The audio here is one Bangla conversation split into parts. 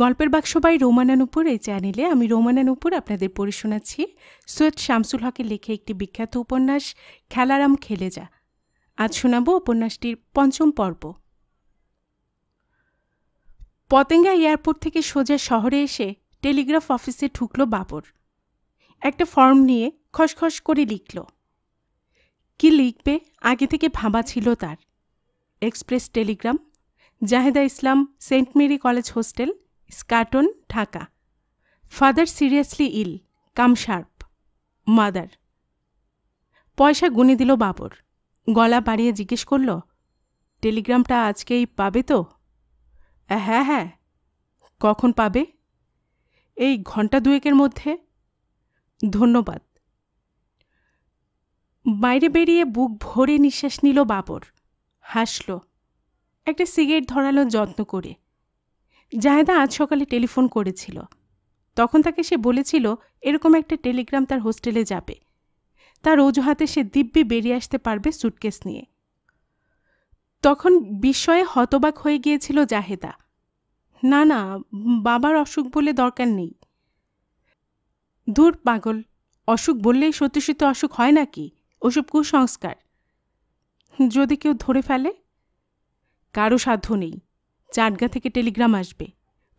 গল্পের বাক্স বাই রোমানা নুপুর এই চ্যানেলে আমি রোমানা নুপুর আপনাদের পড়ে শোনাচ্ছি সৈয়দ শামসুল হকের লিখে একটি বিখ্যাত উপন্যাস খেলারাম খেলে যা আজ শোনাব উপন্যাসটির পঞ্চম পর্ব পতেঙ্গা এয়ারপোর্ট থেকে সোজা শহরে এসে টেলিগ্রাফ অফিসে ঠুকল বাবর একটা ফর্ম নিয়ে খসখস করে লিখল কি লিখবে আগে থেকে ভাবা ছিল তার express telegram Jaheda Islam Saint Mary college hostel Eskaton Dhaka father seriously ill come sharp mother পয়সা গুনে দিল বাবর গলা বাড়িয়ে জিজ্ঞেস করল টেলিগ্রামটা আজকেই পাবে তো হ্যাঁ হ্যাঁ কখন পাবে এই ঘন্টা দুয়েকের মধ্যে ধন্যবাদ বাইরে বেরিয়ে বুক ভরে নিঃশ্বাস নিল বাবর হাসল একটা সিগারেট ধরালো যত্ন করে জাহেদা আজ সকালে টেলিফোন করেছিল তখন তাকে সে বলেছিল এরকম একটা টেলিগ্রাম তার হোস্টেলে যাবে তার অজুহাতে সে দিব্যি বেরিয়ে আসতে পারবে সুটকেস নিয়ে তখন বিস্ময়ে হতবাক হয়ে গিয়েছিল জাহেদা না না বাবার অসুখ বলে দরকার নেই দূর পাগল অসুখ বললেই সত্যি সত্যি অসুখ হয় নাকি ওসব কুসংস্কার যদি কেউ ধরে ফেলে কারো সাধ্য নেই চাটগা থেকে টেলিগ্রাম আসবে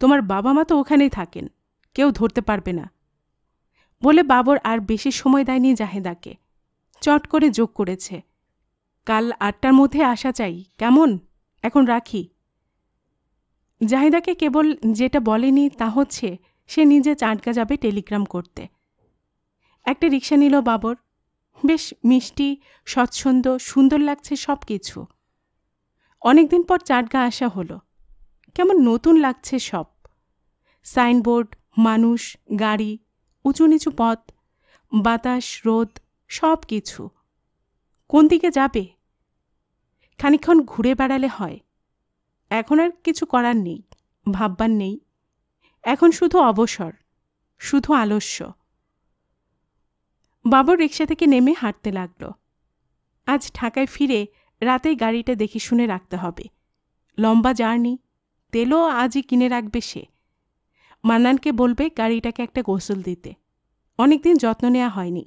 তোমার বাবা মা তো ওখানেই থাকেন কেউ ধরতে পারবে না বলে বাবর আর বেশি সময় দেয়নি জাহেদাকে চট করে যোগ করেছে কাল আটটার মধ্যে আসা চাই কেমন এখন রাখি জাহিদাকে কেবল যেটা বলেনি তা হচ্ছে সে নিজে চাটগা যাবে টেলিগ্রাম করতে একটা রিক্সা নিল বাবর বেশ মিষ্টি স্বচ্ছন্দ সুন্দর লাগছে সব কিছু অনেকদিন পর চাটগা আসা হলো কেমন নতুন লাগছে সব সাইনবোর্ড মানুষ গাড়ি উঁচু নিচু পথ বাতাস রোদ সব কিছু কোন দিকে যাবে খানিক্ষণ ঘুরে বেড়ালে হয় এখন আর কিছু করার নেই ভাববার নেই এখন শুধু অবসর শুধু আলস্য বাবর রিক্সা থেকে নেমে হাঁটতে লাগল আজ ঢাকায় ফিরে রাতে গাড়িটা দেখে শুনে রাখতে হবে লম্বা জার্নি তেলও আজই কিনে রাখবে সে মান্নানকে বলবে গাড়িটাকে একটা গোসল দিতে অনেকদিন যত্ন নেওয়া হয়নি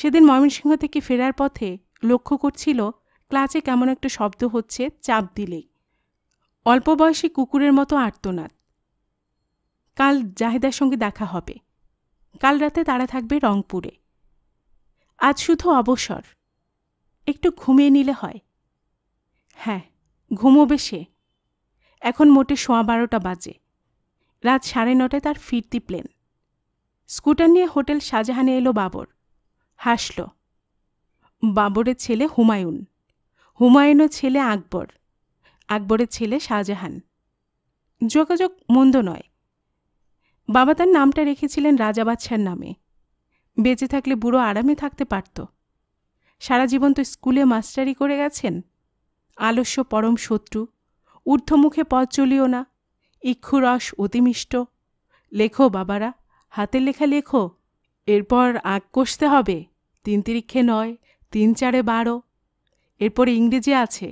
সেদিন ময়মনসিংহ থেকে ফেরার পথে লক্ষ্য করছিল ক্লাচে কেমন একটা শব্দ হচ্ছে চাপ দিলেই অল্প বয়সী কুকুরের মতো আর্তনাদ কাল জাহেদার সঙ্গে দেখা হবে কাল রাতে তারা থাকবে রংপুরে আজ শুধু অবসর একটু ঘুমিয়ে নিলে হয় হ্যাঁ ঘুমোবে সে এখন মোটে সোয়া বারোটা বাজে রাত সাড়ে নটায় তার ফিরতি প্লেন স্কুটার নিয়ে হোটেল শাহজাহানে এলো বাবর হাসল বাবরের ছেলে হুমায়ুন হুমায়ুনের ছেলে আকবর আকবরের ছেলে শাহজাহান যোগাযোগ মন্দ নয় বাবা তার নামটা রেখেছিলেন রাজা বাচ্চার নামে বেঁচে থাকলে বুড়ো আরামে থাকতে পারত সারা জীবন তো স্কুলে মাস্টারি করে গেছেন আলস্য পরম শত্রু ঊর্ধ্বমুখে পথ চলিও না ইক্ষুরস অতিমিষ্ট লেখো বাবারা হাতের লেখা লেখো এরপর আঁক কষতে হবে তিন তিরিক্ষে নয় তিন চারে বারো এরপর ইংরেজি আছে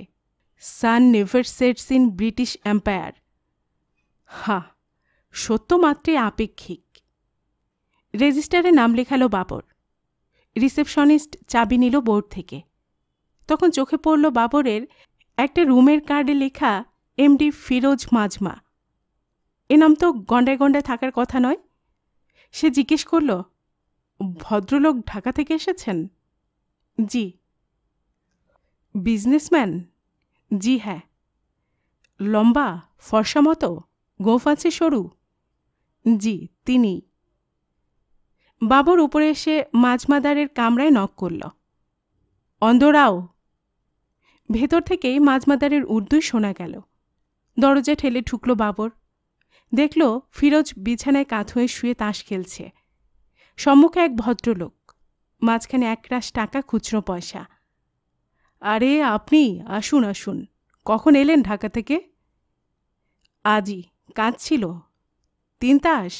sun never sets in British empire হা সত্য মাত্রে আপেক্ষিক রেজিস্টারে নাম লেখালো বাবর রিসেপশনিস্ট চাবি নিল বোর্ড থেকে তখন চোখে পড়ল বাবরের একটা রুমের কার্ডে লেখা এমডি ফিরোজ মাজমা এ নাম তো গন্ডায় গন্ডায় থাকার কথা নয় সে জিজ্ঞেস করল ভদ্রলোক ঢাকা থেকে এসেছেন জি বিজনেসম্যান জি হ্যাঁ লম্বা ফর্সা মতো গোফ আছে সরু জি তিনি বাবর উপরে এসে মাঝমাদারের কামরায় নক করল অন্দরাও ভেতর থেকেই মাঝমাদারের উর্দুই শোনা গেল দরজা ঠেলে ঠুকল বাবর দেখল ফিরোজ বিছানায় কাত হয়ে শুয়ে তাস খেলছে সম্মুখে এক ভদ্রলোক মাঝখানে একরাশ টাকা খুচরো পয়সা আরে আপনি আসুন আসুন কখন এলেন ঢাকা থেকে আজি কাজ ছিল তিন তাস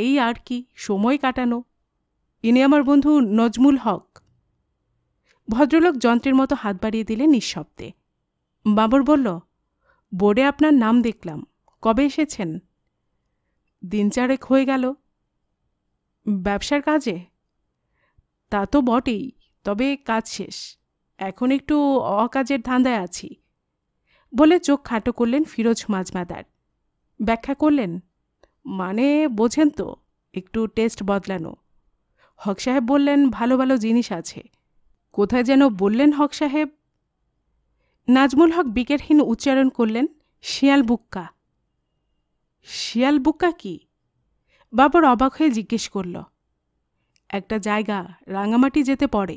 এই আর কি সময় কাটানো ইনি আমার বন্ধু নজমুল হক ভদ্রলোক যন্ত্রের মতো হাত বাড়িয়ে দিলেন নিঃশব্দে বাবর বলল বোর্ডে আপনার নাম দেখলাম কবে এসেছেন দিন চারেক হয়ে গেল ব্যবসার কাজে তা তো বটেই তবে কাজ শেষ এখন একটু অকাজের ধান্দায় আছি বলে চোখ খাটো করলেন ফিরোজ মাজমাদার ব্যাখ্যা করলেন মানে বোঝেন তো একটু টেস্ট বদলানো হক সাহেব বললেন ভালো ভালো জিনিস আছে কোথায় যেন বললেন হক সাহেব নাজমুল হক বিকেটহীন উচ্চারণ করলেন শিয়াল বুক্কা শিয়াল বুক্কা কি বাবর অবাক হয়ে জিজ্ঞেস করল একটা জায়গা রাঙামাটি যেতে পড়ে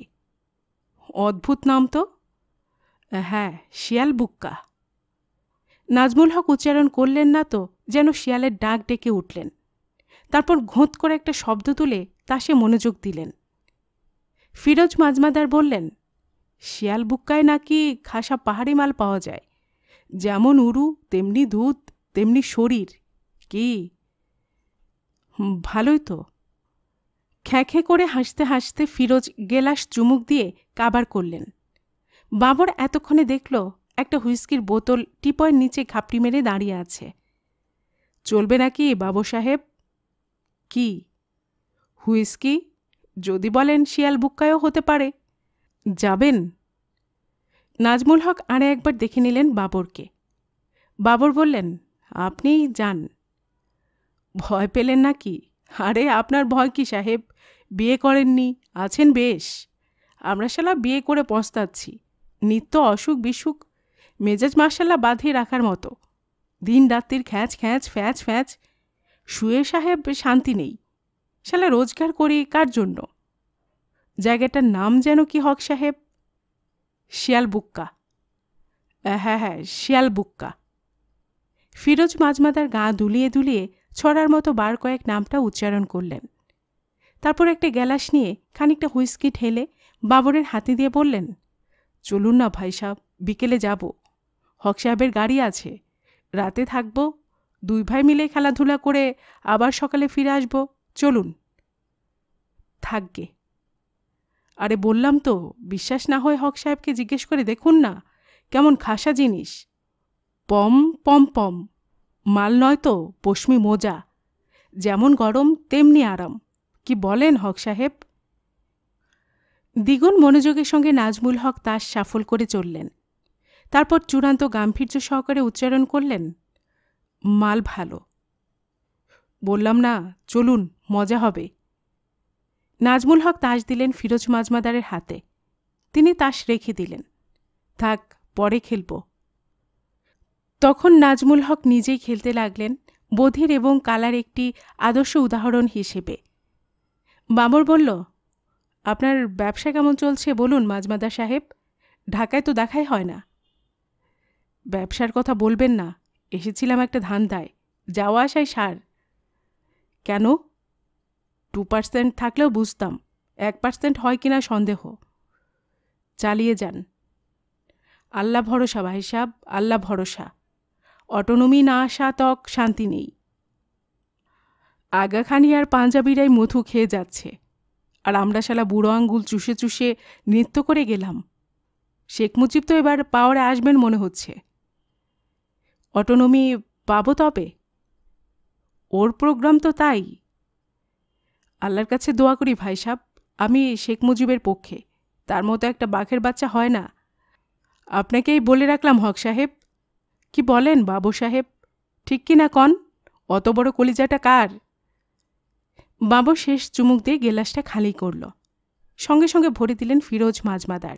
অদ্ভুত নাম তো হ্যাঁ শিয়াল বুক্কা নাজমুল হক উচ্চারণ করলেন না তো যেন শিয়ালের ডাক ডেকে উঠলেন তারপর ঘোঁত করে একটা শব্দ তুলে তা সে মনোযোগ দিলেন ফিরোজ মাজমাদার বললেন শিয়াল বুক্কায় নাকি খাসা পাহাড়ি মাল পাওয়া যায় যেমন উরু তেমনি দুধ তেমনি শরীর কি ভালোই তো খ্যাঁখে করে হাসতে হাসতে ফিরোজ গেলাস চুমুক দিয়ে কাবার করলেন বাবর এতক্ষণে দেখল একটা হুইস্কির বোতল টিপয়ের নিচে ঘাপটি মেরে দাঁড়িয়ে আছে চলবে নাকি বাবু সাহেব কি হুইস্কি যদি বলেন শিয়াল বুক্কায়ও হতে পারে যাবেন নাজমুল হক আরে একবার দেখে নিলেন বাবরকে বাবর বললেন আপনি যান ভয় পেলেন নাকি আরে আপনার ভয় কি সাহেব বিয়ে করেননি আছেন বেশ আমরা শালা বিয়ে করে পস্তাচ্ছি নিত্য অসুখ বিসুখ মেজাজ মার্শাল্লা বাঁধিয়ে রাখার মতো দিন রাত্রির খ্যাঁচ খ্যাঁচ ফ্যাঁচ ফ্যাঁচ শুয়ে সাহেব শান্তি নেই শালা রোজগার করি কার জন্য জায়গাটার নাম যেন কি হক সাহেব শিয়ালবুক্কা হ্যাঁ হ্যাঁ শিয়ালবুক্কা ফিরোজ মাঝমাদার গা দুলিয়ে দুলিয়ে ছড়ার মতো বার কয়েক নামটা উচ্চারণ করলেন তারপর একটা গ্যালাস নিয়ে খানিকটা হুইস্কি ঠেলে বাবরের হাতে দিয়ে বললেন চলুন না ভাই সাহেব বিকেলে যাব হক সাহেবের গাড়ি আছে রাতে থাকবো দুই ভাই মিলে খেলাধুলা করে আবার সকালে ফিরে আসব চলুন থাকগে আরে বললাম তো বিশ্বাস না হয় হক সাহেবকে জিজ্ঞেস করে দেখুন না কেমন খাসা জিনিস পম পম পম মাল নয় তো পশ্মি মোজা যেমন গরম তেমনি আরাম কি বলেন হক সাহেব দ্বিগুণ মনোযোগের সঙ্গে নাজমুল হক তাস সাফল করে চললেন তারপর চূড়ান্ত গাম্ভীর্য সহকারে উচ্চারণ করলেন মাল ভালো বললাম না চলুন মজা হবে নাজমুল হক তাস দিলেন ফিরোজ মাজমাদারের হাতে তিনি তাস রেখে দিলেন থাক পরে খেলব তখন নাজমুল হক নিজেই খেলতে লাগলেন বধির এবং কালার একটি আদর্শ উদাহরণ হিসেবে বামর বলল আপনার ব্যবসা কেমন চলছে বলুন মাজমাদা সাহেব ঢাকায় তো দেখাই হয় না ব্যবসার কথা বলবেন না এসেছিলাম একটা দায় যাওয়া আসায় সার কেন টু পার্সেন্ট থাকলেও বুঝতাম এক পার্সেন্ট হয় কিনা সন্দেহ চালিয়ে যান আল্লাহ ভরসা ভাই সাহ আল্লাহ ভরসা অটোনমি না আসা তক শান্তি নেই আগাখানি আর পাঞ্জাবিরাই মথু খেয়ে যাচ্ছে আর আমরা শালা বুড়ো আঙ্গুল চুষে চুষে নৃত্য করে গেলাম শেখ মুজিব তো এবার পাওয়ারে আসবেন মনে হচ্ছে অটোনমি পাবো তবে ওর প্রোগ্রাম তো তাই আল্লাহর কাছে দোয়া করি ভাই সাহ আমি শেখ মুজিবের পক্ষে তার মতো একটা বাঘের বাচ্চা হয় না আপনাকেই বলে রাখলাম হক সাহেব কি বলেন বাবু সাহেব ঠিক কি না কন অত বড় কলিজাটা কার বাবু শেষ চুমুক দিয়ে গেলাসটা খালি করল সঙ্গে সঙ্গে ভরে দিলেন ফিরোজ মাজমাদার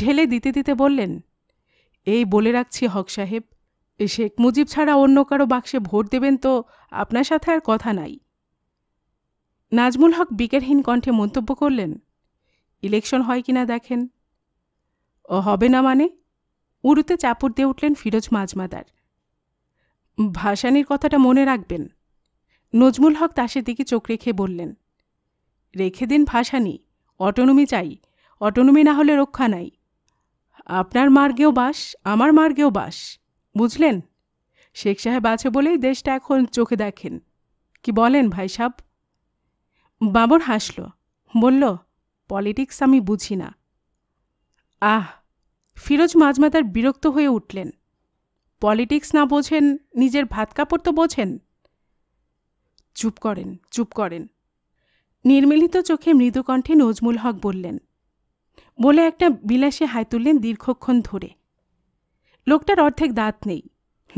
ঢেলে দিতে দিতে বললেন এই বলে রাখছি হক সাহেব শেখ মুজিব ছাড়া অন্য কারো বাক্সে ভোট দেবেন তো আপনার সাথে আর কথা নাই নাজমুল হক বিকেরহীন কণ্ঠে মন্তব্য করলেন ইলেকশন হয় কিনা দেখেন ও হবে না মানে উড়ুতে চাপুর দিয়ে উঠলেন ফিরোজ মাজমাদার ভাসানির কথাটা মনে রাখবেন নজমুল হক তাসের দিকে চোখ রেখে বললেন রেখে দিন ভাসানি অটোনমি চাই অটোনমি না হলে রক্ষা নাই আপনার মার্গেও বাস আমার মার্গেও বাস বুঝলেন শেখ সাহেব আছে বলেই দেশটা এখন চোখে দেখেন কি বলেন ভাই সাহেব বাবর হাসল বলল পলিটিক্স আমি বুঝি না আহ ফিরোজ মাঝমাতার বিরক্ত হয়ে উঠলেন পলিটিক্স না বোঝেন নিজের ভাত কাপড় তো বোঝেন চুপ করেন চুপ করেন নির্মিলিত চোখে মৃদুকণ্ঠে নজমুল হক বললেন বলে একটা বিলাসে হাই তুললেন দীর্ঘক্ষণ ধরে লোকটার অর্ধেক দাঁত নেই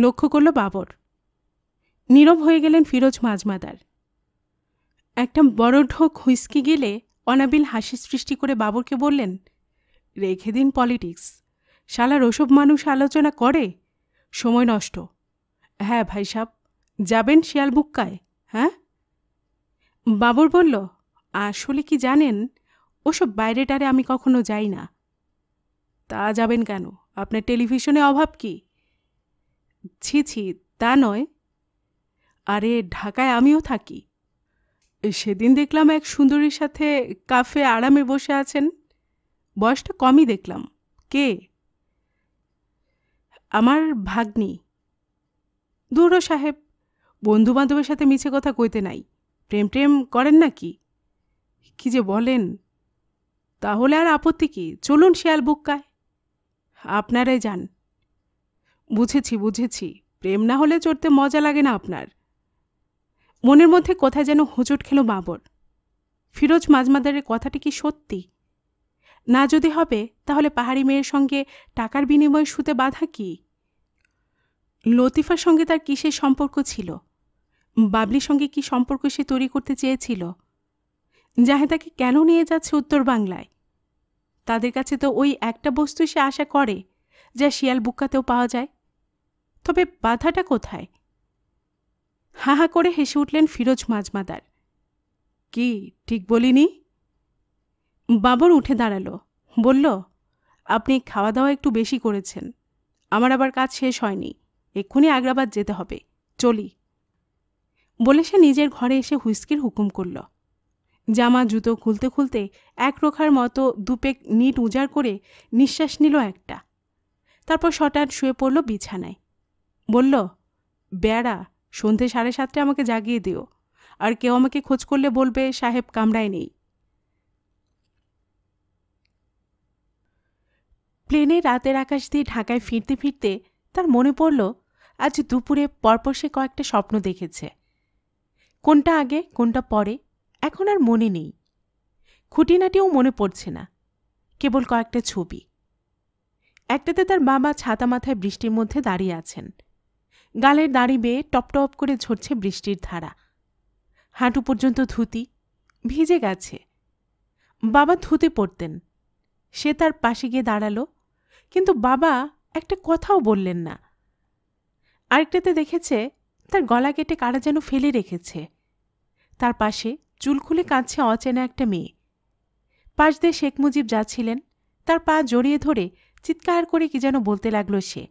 লক্ষ্য করল বাবর নীরব হয়ে গেলেন ফিরোজ মাজমাদার একটা বড় ঢোক হুইস্কি গেলে অনাবিল হাসি সৃষ্টি করে বাবরকে বললেন রেখে দিন পলিটিক্স শালার ওসব মানুষ আলোচনা করে সময় নষ্ট হ্যাঁ ভাই সাহ যাবেন শিয়াল বুক্কায় হ্যাঁ বাবর বলল আসলে কি জানেন ওসব বাইরে টারে আমি কখনো যাই না তা যাবেন কেন আপনার টেলিভিশনে অভাব কি ছি ছি তা নয় আরে ঢাকায় আমিও থাকি সেদিন দেখলাম এক সুন্দরীর সাথে কাফে আরামে বসে আছেন বয়সটা কমই দেখলাম কে আমার ভাগ্নি দূর সাহেব বন্ধুবান্ধবের সাথে মিছে কথা কইতে নাই প্রেম প্রেম করেন নাকি কি যে বলেন তাহলে আর আপত্তি কি চলুন শিয়াল বুক্কায় আপনারাই যান বুঝেছি বুঝেছি প্রেম না হলে চড়তে মজা লাগে না আপনার মনের মধ্যে কোথায় যেন হোঁচট খেল বাবর ফিরোজ মাঝমাদারের কথাটি কি সত্যি না যদি হবে তাহলে পাহাড়ি মেয়ের সঙ্গে টাকার বিনিময়ে সুতে বাধা কি লতিফার সঙ্গে তার কিসের সম্পর্ক ছিল বাবলির সঙ্গে কি সম্পর্ক সে তৈরি করতে চেয়েছিল তাকে কেন নিয়ে যাচ্ছে উত্তর বাংলায় তাদের কাছে তো ওই একটা বস্তু সে আশা করে যা শিয়াল বুক্কাতেও পাওয়া যায় তবে বাধাটা কোথায় হা হা করে হেসে উঠলেন ফিরোজ মাজমাদার কি ঠিক বলিনি বাবর উঠে দাঁড়ালো বলল আপনি খাওয়া দাওয়া একটু বেশি করেছেন আমার আবার কাজ শেষ হয়নি এক্ষুনি আগ্রাবাদ যেতে হবে চলি বলে সে নিজের ঘরে এসে হুইস্কির হুকুম করল জামা জুতো খুলতে খুলতে এক রোখার মতো দুপেক নিট উজাড় করে নিঃশ্বাস নিল একটা তারপর শটাট শুয়ে পড়ল বিছানায় বলল বেড়া সন্ধে সাড়ে সাতটায় আমাকে জাগিয়ে দিও আর কেউ আমাকে খোঁজ করলে বলবে সাহেব কামরায় নেই প্লেনে রাতের আকাশ দিয়ে ঢাকায় ফিরতে ফিরতে তার মনে পড়ল আজ দুপুরে পরপর সে কয়েকটা স্বপ্ন দেখেছে কোনটা আগে কোনটা পরে এখন আর মনে নেই খুঁটিনাটিও মনে পড়ছে না কেবল কয়েকটা ছবি একটাতে তার বাবা ছাতা মাথায় বৃষ্টির মধ্যে দাঁড়িয়ে আছেন গালের দাড়ি বেয়ে টপটপ করে ঝরছে বৃষ্টির ধারা হাঁটু পর্যন্ত ধুতি ভিজে গেছে বাবা ধুতে পড়তেন সে তার পাশে গিয়ে দাঁড়ালো কিন্তু বাবা একটা কথাও বললেন না আরেকটাতে দেখেছে তার গলা কেটে কারা যেন ফেলে রেখেছে তার পাশে চুল খুলে কাঁদছে অচেনা একটা মেয়ে পাশ দিয়ে শেখ মুজিব যাচ্ছিলেন তার পা জড়িয়ে ধরে চিৎকার করে কি যেন বলতে লাগলো সে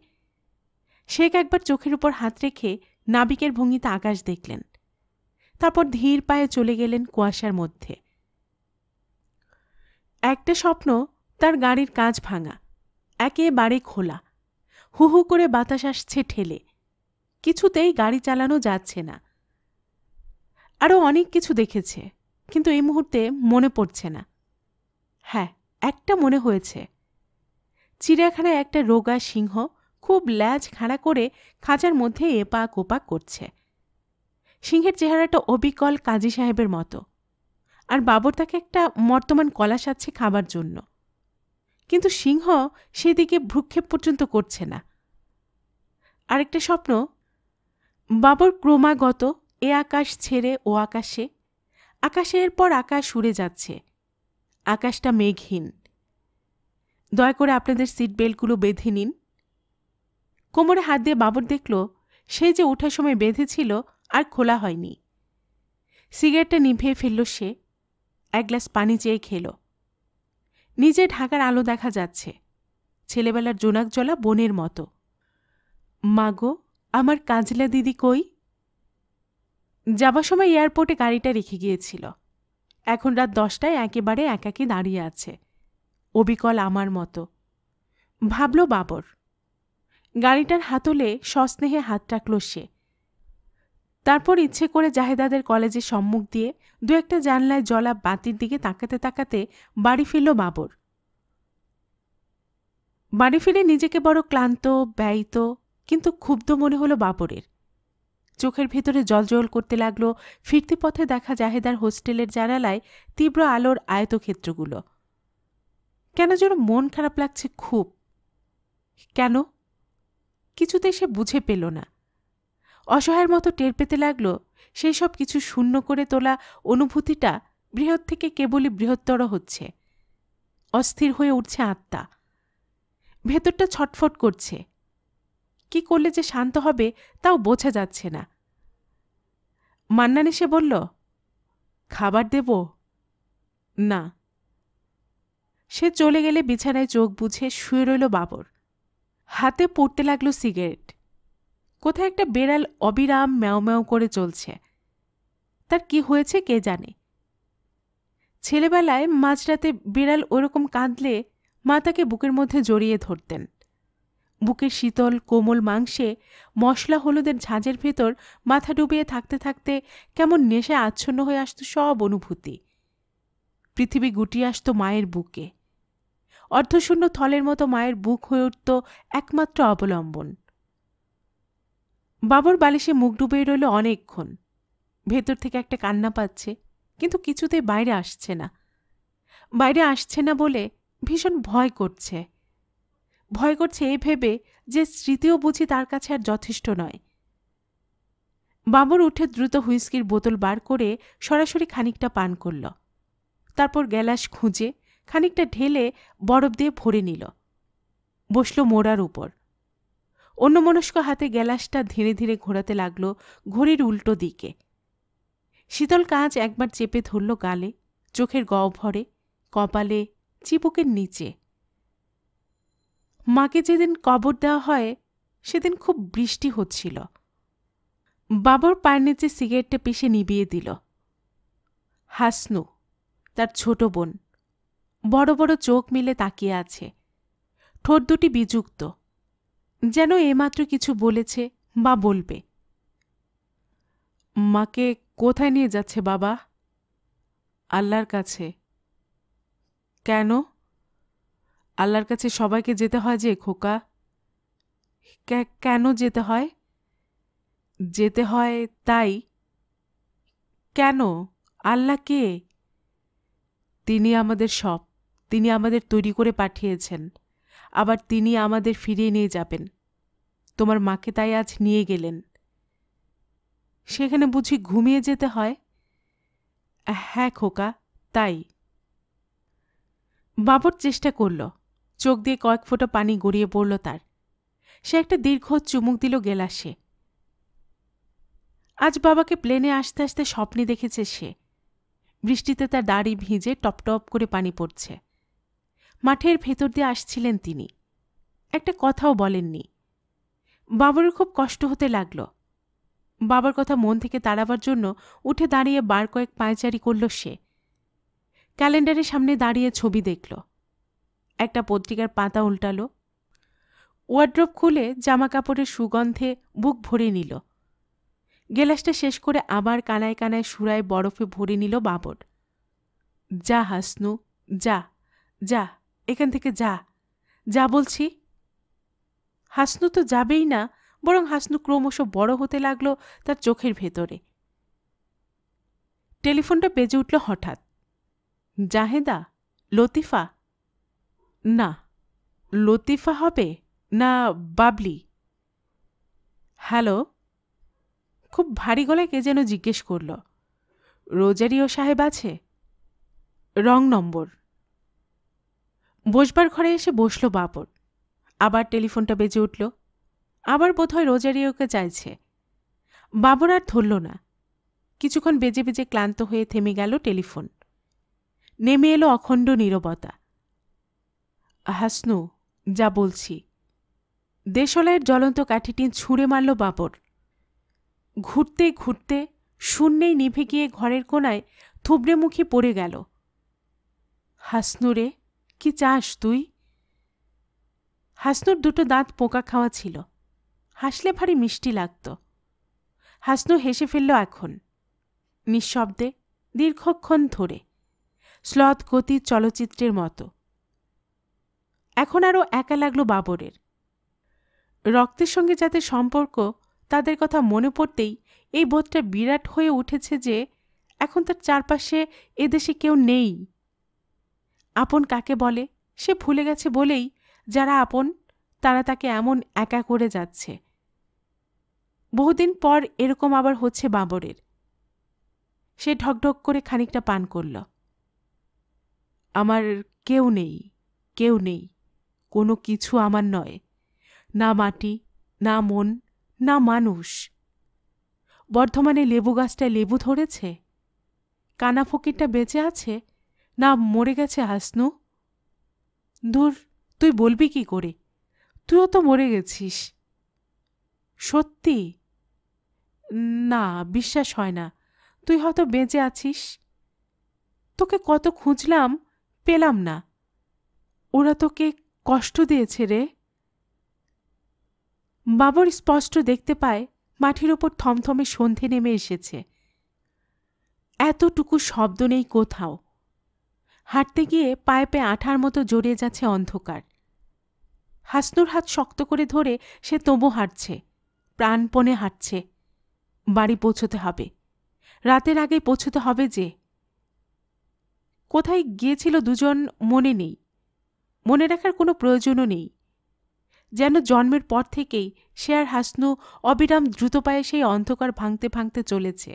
শেখ একবার চোখের উপর হাত রেখে নাবিকের ভঙ্গিতে আকাশ দেখলেন তারপর ধীর পায়ে চলে গেলেন কুয়াশার মধ্যে একটা স্বপ্ন তার গাড়ির কাজ ভাঙা একেবারে খোলা হু হু করে বাতাস আসছে ঠেলে কিছুতেই গাড়ি চালানো যাচ্ছে না আরও অনেক কিছু দেখেছে কিন্তু এই মুহূর্তে মনে পড়ছে না হ্যাঁ একটা মনে হয়েছে চিড়িয়াখানায় একটা রোগা সিংহ খুব ল্যাজ খাড়া করে খাঁচার মধ্যে এপাক ওপাক করছে সিংহের চেহারাটা অবিকল কাজী সাহেবের মতো আর বাবর তাকে একটা মর্তমান কলা সাচ্ছে খাবার জন্য কিন্তু সিংহ সেদিকে ভ্রুক্ষেপ পর্যন্ত করছে না আরেকটা স্বপ্ন বাবর ক্রমাগত এ আকাশ ছেড়ে ও আকাশে আকাশের পর আকাশ উড়ে যাচ্ছে আকাশটা মেঘহীন দয়া করে আপনাদের সিট বেল্টগুলো বেঁধে নিন কোমরে হাত দিয়ে বাবর দেখল সে যে ওঠার সময় বেঁধেছিল আর খোলা হয়নি সিগারেটটা নিভিয়ে ফেলল সে এক গ্লাস পানি চেয়ে খেল নিজে ঢাকার আলো দেখা যাচ্ছে ছেলেবেলার জোনাক জলা বনের মতো মাগো আমার কাজলা দিদি কই যাবার সময় এয়ারপোর্টে গাড়িটা রেখে গিয়েছিল এখন রাত দশটায় একেবারে একাকি দাঁড়িয়ে আছে অবিকল আমার মতো ভাবল বাবর গাড়িটার হাতলে সস্নেহে হাত টাকল সে তারপর ইচ্ছে করে জাহেদাদের কলেজে সম্মুখ দিয়ে দু একটা জানলায় জলা বাতির দিকে তাকাতে তাকাতে বাড়ি ফিরল বাবর বাড়ি ফিরে নিজেকে বড় ক্লান্ত ব্যয়িত কিন্তু ক্ষুব্ধ মনে হলো বাবরের চোখের ভিতরে জলজল করতে লাগলো ফিরতি পথে দেখা জাহেদার হোস্টেলের জানালায় তীব্র আলোর আয়তক্ষেত্রগুলো কেন যেন মন খারাপ লাগছে খুব কেন কিছুতে সে বুঝে পেল না অসহায়ের মতো টের পেতে লাগল সেই সব কিছু শূন্য করে তোলা অনুভূতিটা বৃহৎ থেকে কেবলই বৃহত্তর হচ্ছে অস্থির হয়ে উঠছে আত্মা ভেতরটা ছটফট করছে কি করলে যে শান্ত হবে তাও বোঝা যাচ্ছে না মান্নান এসে বলল খাবার দেব না সে চলে গেলে বিছানায় চোখ বুঝে শুয়ে রইল বাবর হাতে পড়তে লাগলো সিগারেট কোথায় একটা বেড়াল অবিরাম ম্যাও ম্যাও করে চলছে তার কি হয়েছে কে জানে ছেলেবেলায় মাঝরাতে বিড়াল ওরকম কাঁদলে মা তাকে বুকের মধ্যে জড়িয়ে ধরতেন বুকের শীতল কোমল মাংসে মশলা হলুদের ঝাঁঝের ভেতর মাথা ডুবিয়ে থাকতে থাকতে কেমন নেশায় আচ্ছন্ন হয়ে আসত সব অনুভূতি পৃথিবী গুটিয়ে আসত মায়ের বুকে অর্ধশূন্য থলের মতো মায়ের বুক হয়ে উঠত একমাত্র অবলম্বন বাবর বালিশে মুখ ডুবে রইল অনেকক্ষণ ভেতর থেকে একটা কান্না পাচ্ছে কিন্তু কিছুতেই বাইরে আসছে না বাইরে আসছে না বলে ভীষণ ভয় করছে ভয় করছে এ ভেবে যে স্মৃতিও বুঝি তার কাছে আর যথেষ্ট নয় বাবর উঠে দ্রুত হুইস্কির বোতল বার করে সরাসরি খানিকটা পান করল তারপর গ্যালাস খুঁজে খানিকটা ঢেলে বরফ দিয়ে ভরে নিল বসল মোড়ার উপর অন্যমনস্ক হাতে গ্যালাসটা ধীরে ধীরে ঘোরাতে লাগল ঘড়ির উল্টো দিকে শীতল কাঁচ একবার চেপে ধরল গালে চোখের গহ্বরে কপালে চিবুকের নিচে মাকে যেদিন কবর দেওয়া হয় সেদিন খুব বৃষ্টি হচ্ছিল বাবর পায়ের নিচে সিগারেটটা পিষে নিবিয়ে দিল হাসনু তার ছোট বোন বড় বড় চোখ মিলে তাকিয়ে আছে ঠোঁট দুটি বিযুক্ত যেন এমাত্র কিছু বলেছে বা বলবে মাকে কোথায় নিয়ে যাচ্ছে বাবা আল্লাহর কাছে কেন আল্লাহর কাছে সবাইকে যেতে হয় যে খোকা কেন যেতে হয় যেতে হয় তাই কেন আল্লাহ কে তিনি আমাদের সব তিনি আমাদের তৈরি করে পাঠিয়েছেন আবার তিনি আমাদের ফিরিয়ে নিয়ে যাবেন তোমার মাকে তাই আজ নিয়ে গেলেন সেখানে বুঝি ঘুমিয়ে যেতে হয় হ্যাঁ খোকা তাই বাবর চেষ্টা করল চোখ দিয়ে কয়েক ফোঁটা পানি গড়িয়ে পড়ল তার সে একটা দীর্ঘ চুমুক দিল গেলাসে আজ বাবাকে প্লেনে আসতে আসতে স্বপ্নে দেখেছে সে বৃষ্টিতে তার দাড়ি ভিজে টপটপ করে পানি পড়ছে মাঠের ভেতর দিয়ে আসছিলেন তিনি একটা কথাও বলেননি বাবরের খুব কষ্ট হতে লাগল বাবার কথা মন থেকে তাড়াবার জন্য উঠে দাঁড়িয়ে বার কয়েক পায়চারি করল সে ক্যালেন্ডারের সামনে দাঁড়িয়ে ছবি দেখল একটা পত্রিকার পাতা উল্টালো ওয়ার্ড্রপ খুলে জামা কাপড়ের সুগন্ধে বুক ভরে নিল গেলাসটা শেষ করে আবার কানায় কানায় সুরায় বরফে ভরে নিল বাবর যা হাসনু যা যা এখান থেকে যা যা বলছি হাসনু তো যাবেই না বরং হাসনু ক্রমশ বড় হতে লাগলো তার চোখের ভেতরে টেলিফোনটা বেজে উঠল হঠাৎ জাহেদা লতিফা না লতিফা হবে না বাবলি হ্যালো খুব ভারী গলায় কে যেন জিজ্ঞেস করল রোজারিও সাহেব আছে রং নম্বর বসবার ঘরে এসে বসল বাবর আবার টেলিফোনটা বেজে উঠল আবার বোধহয় রোজারিওকে চাইছে বাবর আর ধরল না কিছুক্ষণ বেজে বেজে ক্লান্ত হয়ে থেমে গেল টেলিফোন নেমে এলো অখণ্ড নীরবতা হাসনু যা বলছি দেশলাইয়ের জ্বলন্ত কাঠিটি ছুঁড়ে মারল বাবর ঘুরতে ঘুরতে শূন্যেই নিভে গিয়ে ঘরের কোনায় থুবড়েমুখী পড়ে গেল হাসনুরে কি চাস তুই হাসনুর দুটো দাঁত পোকা খাওয়া ছিল হাসলে ভারী মিষ্টি লাগত হাসনু হেসে ফেলল এখন নিঃশব্দে দীর্ঘক্ষণ ধরে স্লথ গতি চলচ্চিত্রের মতো এখন আরও একা লাগলো বাবরের রক্তের সঙ্গে যাতে সম্পর্ক তাদের কথা মনে পড়তেই এই বোধটা বিরাট হয়ে উঠেছে যে এখন তার চারপাশে এদেশে কেউ নেই আপন কাকে বলে সে ভুলে গেছে বলেই যারা আপন তারা তাকে এমন একা করে যাচ্ছে বহুদিন পর এরকম আবার হচ্ছে বাবরের সে ঢকঢক করে খানিকটা পান করল আমার কেউ নেই কেউ নেই কোনো কিছু আমার নয় না মাটি না মন না মানুষ বর্ধমানে লেবু গাছটায় লেবু ধরেছে কানা ফকিরটা বেঁচে আছে না মরে গেছে হাসনু দূর তুই বলবি কি করে তুইও তো মরে গেছিস সত্যি না বিশ্বাস হয় না তুই হয়তো বেঁচে আছিস তোকে কত খুঁজলাম পেলাম না ওরা তোকে কষ্ট দিয়েছে রে বাবর স্পষ্ট দেখতে পায় মাটির ওপর থমথমে সন্ধে নেমে এসেছে এতটুকু শব্দ নেই কোথাও হাঁটতে গিয়ে পায়ে পেয়ে আঠার মতো জড়িয়ে যাচ্ছে অন্ধকার হাসনুর হাত শক্ত করে ধরে সে তবু হাঁটছে প্রাণপণে হাঁটছে বাড়ি পৌঁছতে হবে রাতের আগে পৌঁছতে হবে যে কোথায় গিয়েছিল দুজন মনে নেই মনে রাখার কোনো প্রয়োজনও নেই যেন জন্মের পর থেকেই সে আর হাসনু অবিরাম দ্রুত পায়ে সেই অন্ধকার ভাঙতে ভাঙতে চলেছে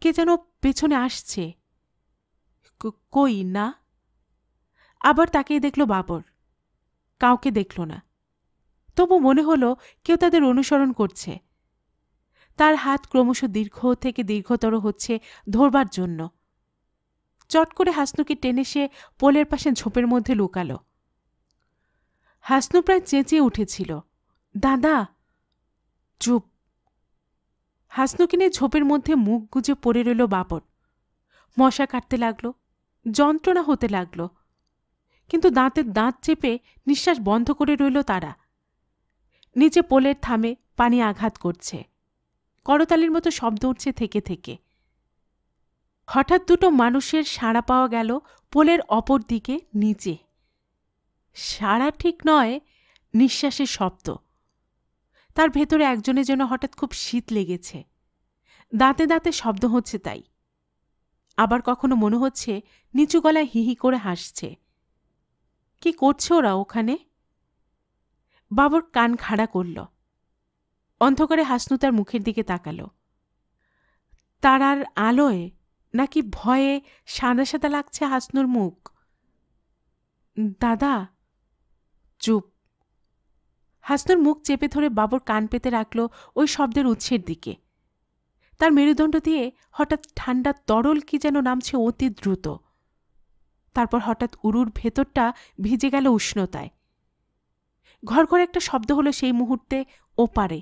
কে যেন পেছনে আসছে কই না আবার তাকেই দেখল বাবর কাউকে দেখল না তবু মনে হলো কেউ তাদের অনুসরণ করছে তার হাত ক্রমশ দীর্ঘ থেকে দীর্ঘতর হচ্ছে ধরবার জন্য চট করে হাসনুকে টেনে সে পোলের পাশে ঝোপের মধ্যে লুকাল হাসনু প্রায় চেঁচিয়ে উঠেছিল দাদা চুপ হাসনুকে নিয়ে ঝোপের মধ্যে মুখ গুজে পড়ে রইল বাপর মশা কাটতে লাগলো যন্ত্রণা হতে লাগল কিন্তু দাঁতের দাঁত চেপে নিঃশ্বাস বন্ধ করে রইল তারা নিচে পোলের থামে পানি আঘাত করছে করতালির মতো শব্দ উঠছে থেকে থেকে হঠাৎ দুটো মানুষের সাড়া পাওয়া গেল পোলের অপর দিকে নিচে সাড়া ঠিক নয় নিঃশ্বাসের শব্দ তার ভেতরে একজনের জন্য হঠাৎ খুব শীত লেগেছে দাঁতে দাঁতে শব্দ হচ্ছে তাই আবার কখনো মনে হচ্ছে নিচু গলায় হিহি করে হাসছে কি করছে ওরা ওখানে বাবর কান খাড়া করল অন্ধকারে হাসনু তার মুখের দিকে তাকাল তারার আলোয় নাকি ভয়ে সাদা সাদা লাগছে হাসনুর মুখ দাদা চুপ হাসনুর মুখ চেপে ধরে বাবর কান পেতে রাখল ওই শব্দের উৎসের দিকে তার মেরুদণ্ড দিয়ে হঠাৎ ঠান্ডা তরল কি যেন নামছে অতি দ্রুত তারপর হঠাৎ উরুর ভেতরটা ভিজে গেল উষ্ণতায় ঘর ঘর একটা শব্দ হলো সেই মুহূর্তে ওপারে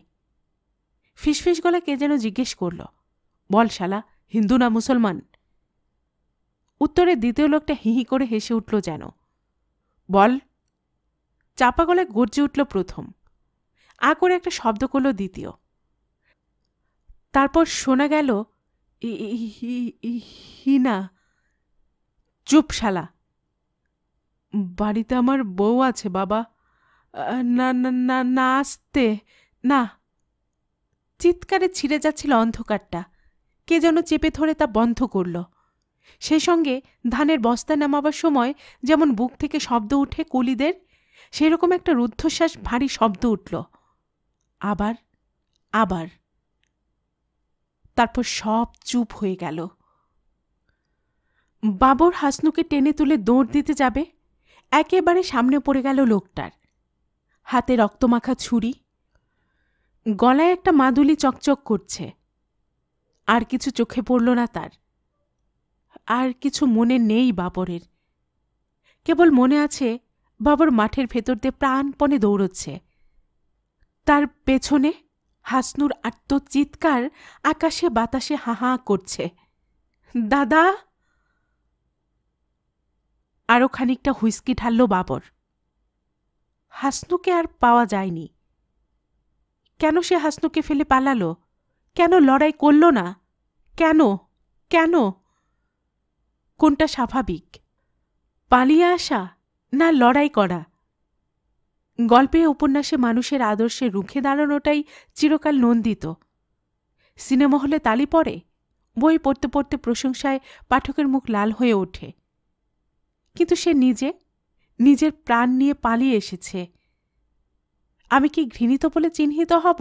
ফিসফিস গলা কে যেন জিজ্ঞেস করল বল শালা হিন্দু না মুসলমান উত্তরে দ্বিতীয় লোকটা হিহি করে হেসে উঠল যেন বল চাপা গলায় গর্জে উঠল প্রথম আ করে একটা শব্দ করল দ্বিতীয় তারপর শোনা গেল হিনা চুপ শালা বাড়িতে আমার বউ আছে বাবা না না না না আসতে না চিৎকারে ছিঁড়ে যাচ্ছিল অন্ধকারটা কে যেন চেপে ধরে তা বন্ধ করল সেই সঙ্গে ধানের বস্তা নামাবার সময় যেমন বুক থেকে শব্দ উঠে কুলিদের সেরকম একটা রুদ্ধশ্বাস ভারী শব্দ উঠল আবার আবার তারপর সব চুপ হয়ে গেল বাবর হাসনুকে টেনে তুলে দৌড় দিতে যাবে একেবারে সামনে পড়ে গেল লোকটার হাতে রক্তমাখা ছুরি গলায় একটা মাদুলি চকচক করছে আর কিছু চোখে পড়ল না তার আর কিছু মনে নেই বাবরের কেবল মনে আছে বাবর মাঠের ভেতর দিয়ে প্রাণপণে দৌড়চ্ছে তার পেছনে হাসনুর আত্মচিৎকার আকাশে বাতাসে হাহা করছে দাদা আরও খানিকটা হুইস্কি ঢালল বাবর হাসনুকে আর পাওয়া যায়নি কেন সে হাসনুকে ফেলে পালালো কেন লড়াই করল না কেন কেন কোনটা স্বাভাবিক পালিয়ে আসা না লড়াই করা গল্পে উপন্যাসে মানুষের আদর্শে রুখে দাঁড়ানোটাই চিরকাল নন্দিত সিনেমা হলে তালি পড়ে বই পড়তে পড়তে প্রশংসায় পাঠকের মুখ লাল হয়ে ওঠে কিন্তু সে নিজে নিজের প্রাণ নিয়ে পালিয়ে এসেছে আমি কি ঘৃণিত বলে চিহ্নিত হব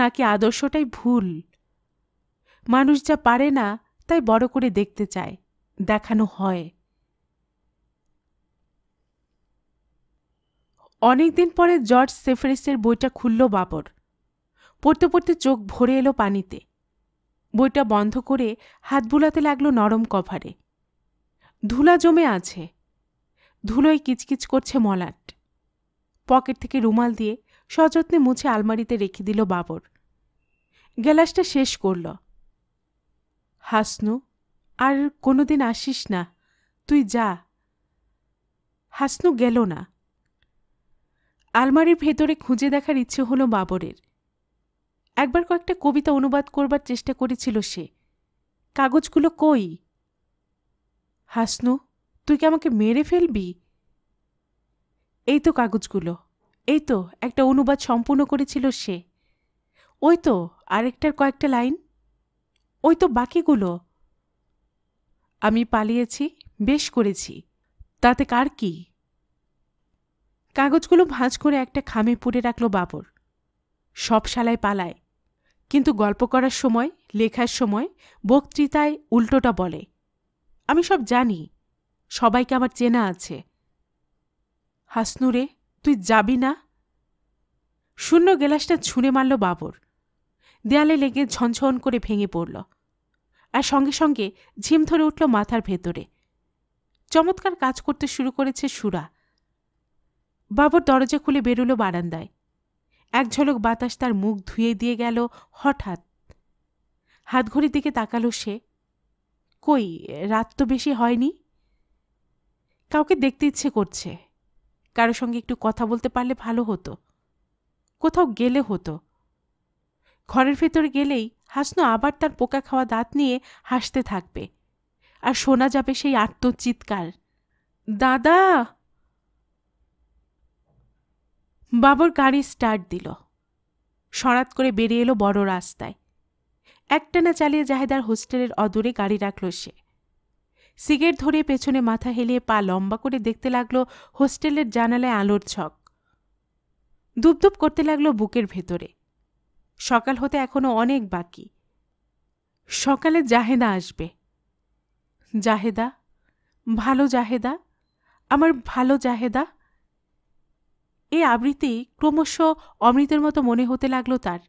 নাকি আদর্শটাই ভুল মানুষ যা পারে না তাই বড় করে দেখতে চায় দেখানো হয় অনেকদিন পরে জর্জ সেফারিসের বইটা খুলল বাবর পড়তে পড়তে চোখ ভরে এলো পানিতে বইটা বন্ধ করে হাত বুলাতে লাগলো নরম কভারে ধুলা জমে আছে ধুলোয় কিচকিচ করছে মলাট পকেট থেকে রুমাল দিয়ে সযত্নে মুছে আলমারিতে রেখে দিল বাবর গ্যালাসটা শেষ করল হাসনু আর কোনোদিন আসিস না তুই যা হাসনু গেল না আলমারির ভেতরে খুঁজে দেখার ইচ্ছে হলো বাবরের একবার কয়েকটা কবিতা অনুবাদ করবার চেষ্টা করেছিল সে কাগজগুলো কই হাসনু তুই কি আমাকে মেরে ফেলবি এই তো কাগজগুলো এই তো একটা অনুবাদ সম্পূর্ণ করেছিল সে ওই তো আরেকটার কয়েকটা লাইন ওই তো বাকিগুলো আমি পালিয়েছি বেশ করেছি তাতে কার কী কাগজগুলো ভাঁজ করে একটা খামে পুড়ে রাখল বাবর সব শালায় পালায় কিন্তু গল্প করার সময় লেখার সময় বক্তৃতায় উল্টোটা বলে আমি সব জানি সবাইকে আমার চেনা আছে হাসনুরে তুই যাবি না শূন্য গেলাসটা ছুঁড়ে মারল বাবর দেয়ালে লেগে ঝনঝন করে ভেঙে পড়ল আর সঙ্গে সঙ্গে ঝিম ধরে উঠল মাথার ভেতরে চমৎকার কাজ করতে শুরু করেছে সুরা বাবর দরজা খুলে বেরোলো বারান্দায় এক ঝলক বাতাস তার মুখ ধুয়ে দিয়ে গেল হঠাৎ হাতঘড়ির দিকে তাকালো সে কই রাত তো বেশি হয়নি কাউকে দেখতে ইচ্ছে করছে কারো সঙ্গে একটু কথা বলতে পারলে ভালো হতো কোথাও গেলে হতো ঘরের ভেতর গেলেই হাসনো আবার তার পোকা খাওয়া দাঁত নিয়ে হাসতে থাকবে আর শোনা যাবে সেই আত্মচিৎকার দাদা বাবর গাড়ি স্টার্ট দিল সরাত করে বেরিয়ে এলো বড় রাস্তায় একটানা চালিয়ে জাহেদার হোস্টেলের অদূরে গাড়ি রাখল সে সিগারেট ধরে পেছনে মাথা হেলিয়ে পা লম্বা করে দেখতে লাগলো হোস্টেলের জানালায় আলোর ছক দুপদুপ করতে লাগলো বুকের ভেতরে সকাল হতে এখনও অনেক বাকি সকালে জাহেদা আসবে জাহেদা ভালো জাহেদা আমার ভালো জাহেদা এ আবৃত্তি ক্রমশ অমৃতের মতো মনে হতে লাগলো তার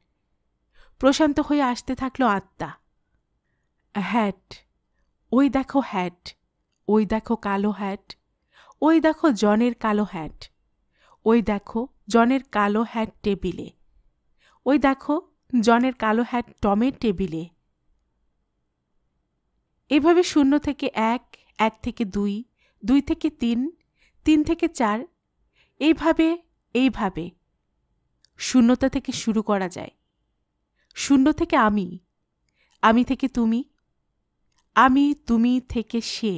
প্রশান্ত হয়ে আসতে থাকলো আত্মা হ্যাট ওই দেখো হ্যাট ওই দেখো কালো হ্যাট ওই দেখো জনের কালো হ্যাট ওই দেখো জনের কালো হ্যাট টেবিলে ওই দেখো জনের কালো হ্যাট টমের টেবিলে এভাবে শূন্য থেকে এক এক থেকে দুই দুই থেকে তিন তিন থেকে চার এইভাবে এইভাবে শূন্যতা থেকে শুরু করা যায় শূন্য থেকে আমি আমি থেকে তুমি আমি তুমি থেকে সে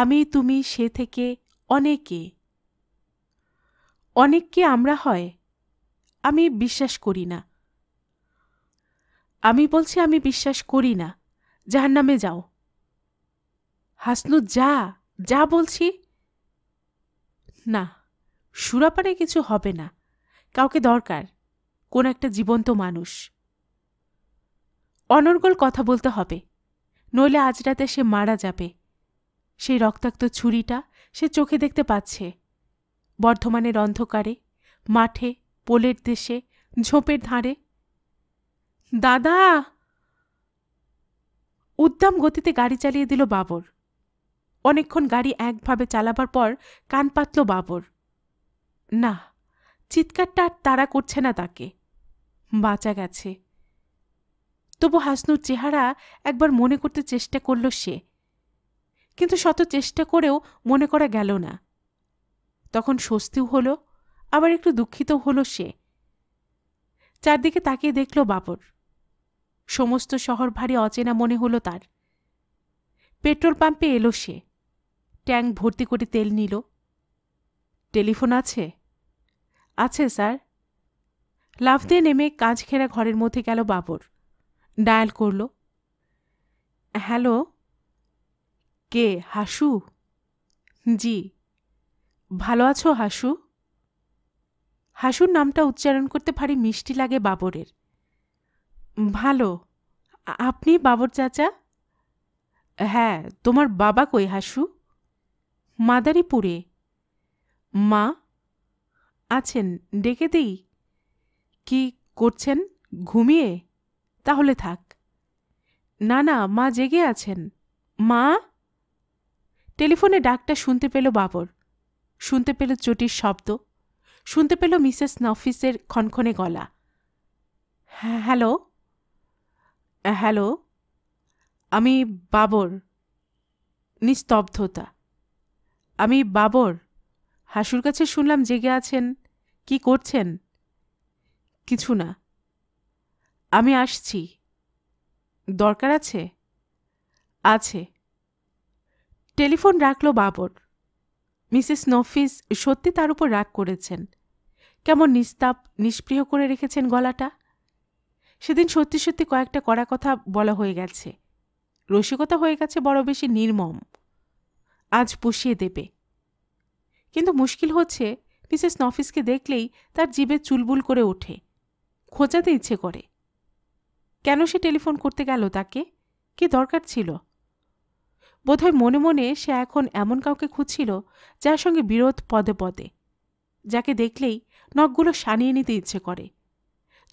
আমি তুমি সে থেকে অনেকে অনেককে আমরা হয় আমি বিশ্বাস করি না আমি বলছি আমি বিশ্বাস করি না যাহার নামে যাও হাসনু যা যা বলছি না সুরাপানে কিছু হবে না কাউকে দরকার কোন একটা জীবন্ত মানুষ অনর্গল কথা বলতে হবে নইলে আজ রাতে সে মারা যাবে সেই রক্তাক্ত ছুরিটা সে চোখে দেখতে পাচ্ছে বর্ধমানের অন্ধকারে মাঠে পোলের দেশে ঝোপের ধারে দাদা উদ্দাম গতিতে গাড়ি চালিয়ে দিল বাবর অনেকক্ষণ গাড়ি একভাবে চালাবার পর কান পাতল বাবর না চিৎকারটা আর তাড়া করছে না তাকে বাঁচা গেছে তবু হাসনুর চেহারা একবার মনে করতে চেষ্টা করল সে কিন্তু শত চেষ্টা করেও মনে করা গেল না তখন স্বস্তিও হল আবার একটু দুঃখিত হলো সে চারদিকে তাকিয়ে দেখল বাবর সমস্ত শহর ভারী অচেনা মনে হলো তার পেট্রোল পাম্পে এলো সে ট্যাঙ্ক ভর্তি করে তেল নিল টেলিফোন আছে আছে স্যার লাফ দিয়ে নেমে কাজ খেরা ঘরের মধ্যে গেল বাবর ডায়াল করল হ্যালো কে হাসু জি ভালো আছো হাসু হাসুর নামটা উচ্চারণ করতে পারি মিষ্টি লাগে বাবরের ভালো আপনি বাবর চাচা হ্যাঁ তোমার বাবা কই হাসু মাদারীপুরে মা আছেন ডেকে দিই কি করছেন ঘুমিয়ে তাহলে থাক না না মা জেগে আছেন মা টেলিফোনে ডাকটা শুনতে পেল বাবর শুনতে পেল চটির শব্দ শুনতে পেল মিসেস নফিসের খনখনে গলা হ্যাঁ, হ্যালো হ্যালো আমি বাবর নিস্তব্ধতা আমি বাবর হাসুর কাছে শুনলাম জেগে আছেন কি করছেন কিছু না আমি আসছি দরকার আছে আছে টেলিফোন রাখল বাবর মিসেস নফিস সত্যি তার উপর রাগ করেছেন কেমন নিস্তাপ নিষ্প্রিয় করে রেখেছেন গলাটা সেদিন সত্যি সত্যি কয়েকটা কড়া কথা বলা হয়ে গেছে রসিকতা হয়ে গেছে বড় বেশি নির্মম আজ পুষিয়ে দেবে কিন্তু মুশকিল হচ্ছে মিসেস নফিসকে দেখলেই তার জিভে চুলবুল করে ওঠে খোঁজাতে ইচ্ছে করে কেন সে টেলিফোন করতে গেল তাকে কি দরকার ছিল বোধহয় মনে মনে সে এখন এমন কাউকে খুঁজছিল যার সঙ্গে বিরোধ পদে পদে যাকে দেখলেই নখগুলো সানিয়ে নিতে ইচ্ছে করে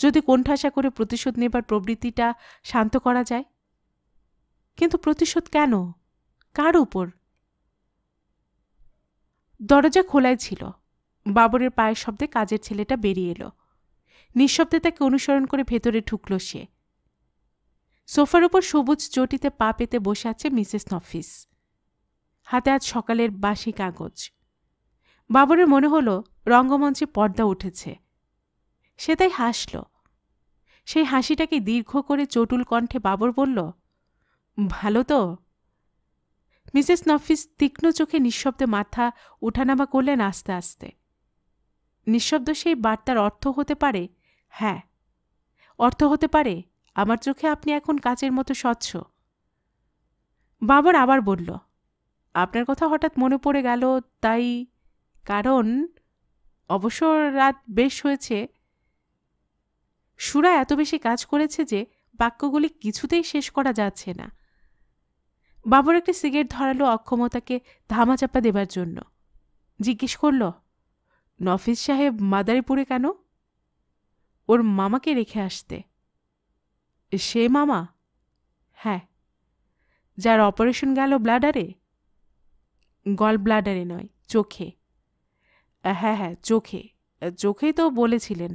যদি কোণঠাসা করে প্রতিশোধ নেবার প্রবৃত্তিটা শান্ত করা যায় কিন্তু প্রতিশোধ কেন কার উপর দরজা খোলাই ছিল বাবরের পায়ের শব্দে কাজের ছেলেটা বেরিয়ে এলো নিঃশব্দে তাকে অনুসরণ করে ভেতরে ঠুকল সে সোফার ওপর সবুজ চটিতে পা পেতে বসে আছে মিসেস নফিস হাতে আজ সকালের বাসি কাগজ বাবরের মনে হলো রঙ্গমঞ্চে পর্দা উঠেছে সে তাই হাসল সেই হাসিটাকে দীর্ঘ করে চটুল কণ্ঠে বাবর বলল ভালো তো মিসেস নফিস তীক্ষ্ণ চোখে নিঃশব্দে মাথা উঠানামা করলেন আস্তে আস্তে নিঃশব্দ সেই বার্তার অর্থ হতে পারে হ্যাঁ অর্থ হতে পারে আমার চোখে আপনি এখন কাচের মতো স্বচ্ছ বাবর আবার বলল আপনার কথা হঠাৎ মনে পড়ে গেল তাই কারণ অবসর রাত বেশ হয়েছে সুরা এত বেশি কাজ করেছে যে বাক্যগুলি কিছুতেই শেষ করা যাচ্ছে না বাবুর একটা সিগারেট ধরালো অক্ষমতাকে ধামাচাপা দেবার জন্য জিজ্ঞেস করল নফিস সাহেব মাদারীপুরে কেন ওর মামাকে রেখে আসতে সে মামা হ্যাঁ যার অপারেশন গেল ব্লাডারে গল ব্লাডারে নয় চোখে হ্যাঁ হ্যাঁ চোখে চোখেই তো বলেছিলেন